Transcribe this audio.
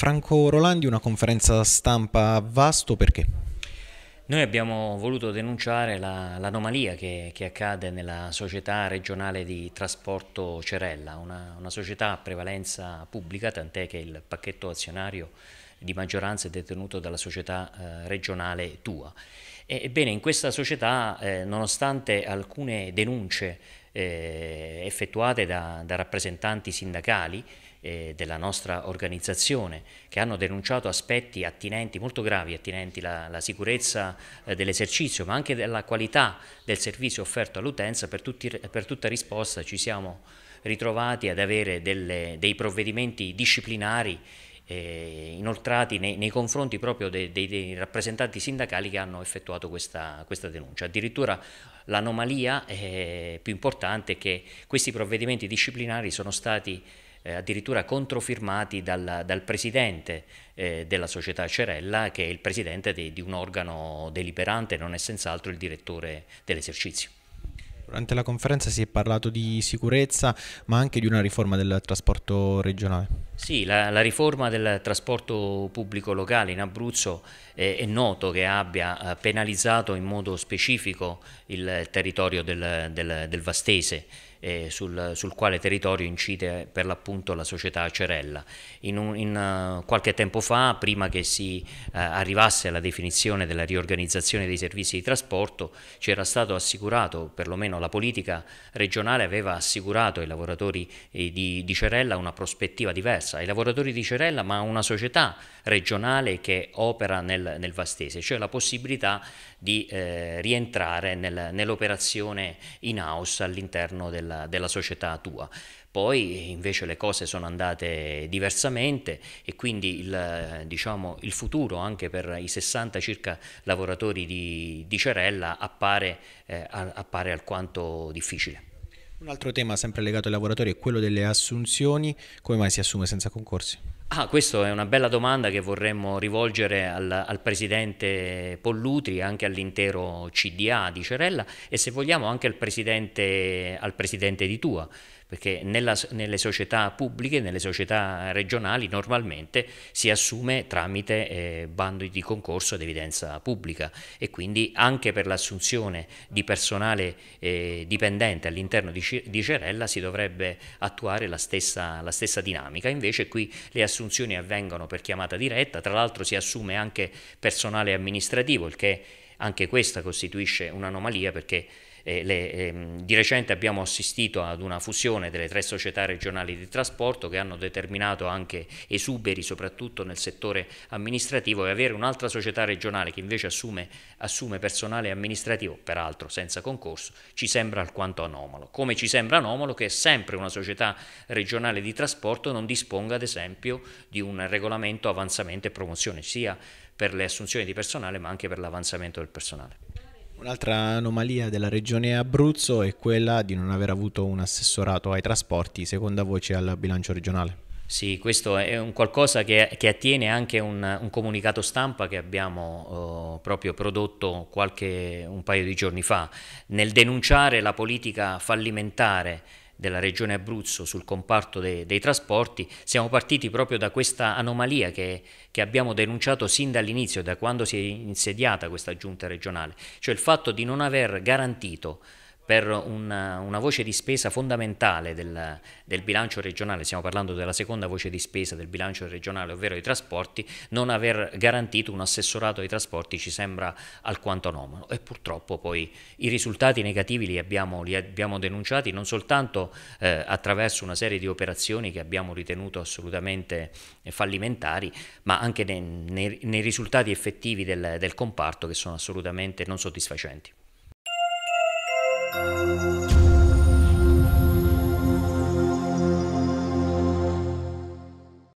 Franco Rolandi, una conferenza stampa a vasto perché? Noi abbiamo voluto denunciare l'anomalia la, che, che, accade nella società regionale di trasporto Cerella, una, una società a prevalenza pubblica, tant'è che il pacchetto azionario di maggioranza è detenuto dalla società eh, regionale Tua. ebbene, in questa società, eh, nonostante alcune denunce eh, effettuate da, da, rappresentanti sindacali eh, della nostra organizzazione che hanno denunciato aspetti attinenti, molto gravi, attinenti alla sicurezza eh, dell'esercizio ma anche della qualità del servizio offerto all'utenza, per, per, tutta risposta ci siamo ritrovati ad avere delle, dei provvedimenti disciplinari eh, inoltrati nei, nei, confronti proprio dei, dei, dei, rappresentanti sindacali che hanno effettuato questa, questa denuncia. Addirittura l'anomalia eh, più importante è che questi provvedimenti disciplinari sono stati eh, addirittura controfirmati dal, dal presidente eh, della società Cerella, che è il presidente de, di un organo deliberante, non è senz'altro il direttore dell'esercizio durante la conferenza si è parlato di sicurezza, ma anche di una riforma del trasporto regionale. Sì, la, la riforma del trasporto pubblico locale in Abruzzo eh, è noto che abbia eh, penalizzato in modo specifico il territorio del, del, del Vastese eh, sul, sul, quale territorio incide per l'appunto la società Cerella. In un, in, uh, qualche tempo fa, prima che si uh, arrivasse alla definizione della riorganizzazione dei servizi di trasporto, c'era stato assicurato, perlomeno la politica regionale aveva assicurato ai lavoratori eh, di, di Cerella una prospettiva diversa, ai lavoratori di Cerella ma una società regionale che opera nel, nel Vastese, cioè la possibilità di eh, rientrare nel, nell'operazione in house all'interno della, della società tua. Poi invece le cose sono andate diversamente e quindi il, diciamo, il futuro anche per i 60 circa lavoratori di, di Cerella appare, eh, appare alquanto difficile. Un altro tema sempre legato ai lavoratori è quello delle assunzioni, come mai si assume senza concorsi? Ah, questa è una bella domanda che vorremmo rivolgere al, al presidente Pollutri, anche all'intero CDA di Cerella e se vogliamo anche al presidente, al presidente di Tua, perché nella, nelle società pubbliche, nelle società regionali normalmente si assume tramite eh, bandi di concorso ed evidenza pubblica e quindi anche per l'assunzione di personale eh, dipendente all'interno di, di, Cerella si dovrebbe attuare la stessa, la stessa dinamica, invece qui le assunzioni avvengono per chiamata diretta, tra l'altro si assume anche personale amministrativo, il che anche questa costituisce un'anomalia perché eh, le, ehm, di recente abbiamo assistito ad una fusione delle tre società regionali di trasporto che hanno determinato anche esuberi soprattutto nel settore amministrativo e avere un'altra società regionale che invece assume, assume personale amministrativo, peraltro senza concorso, ci sembra alquanto anomalo. Come ci sembra anomalo che sempre una società regionale di trasporto non disponga ad esempio di un regolamento avanzamento e promozione sia per le assunzioni di personale ma anche per l'avanzamento del personale. Un'altra anomalia della regione Abruzzo è quella di non aver avuto un assessorato ai trasporti, seconda voce al bilancio regionale. Sì, questo è un qualcosa che, che attiene anche un, un, comunicato stampa che abbiamo eh, proprio prodotto qualche, un paio di giorni fa nel denunciare la politica fallimentare della regione Abruzzo sul comparto de, dei trasporti, siamo partiti proprio da questa anomalia che, che abbiamo denunciato sin dall'inizio, da quando si è insediata questa giunta regionale, cioè il fatto di non aver garantito per una, una, voce di spesa fondamentale del, del, bilancio regionale, stiamo parlando della seconda voce di spesa del bilancio regionale, ovvero i trasporti, non aver garantito un assessorato ai trasporti ci sembra alquanto anomalo e purtroppo poi i risultati negativi li abbiamo, li abbiamo denunciati non soltanto eh, attraverso una serie di operazioni che abbiamo ritenuto assolutamente fallimentari, ma anche nei, nei, nei risultati effettivi del, del comparto che sono assolutamente non soddisfacenti. Música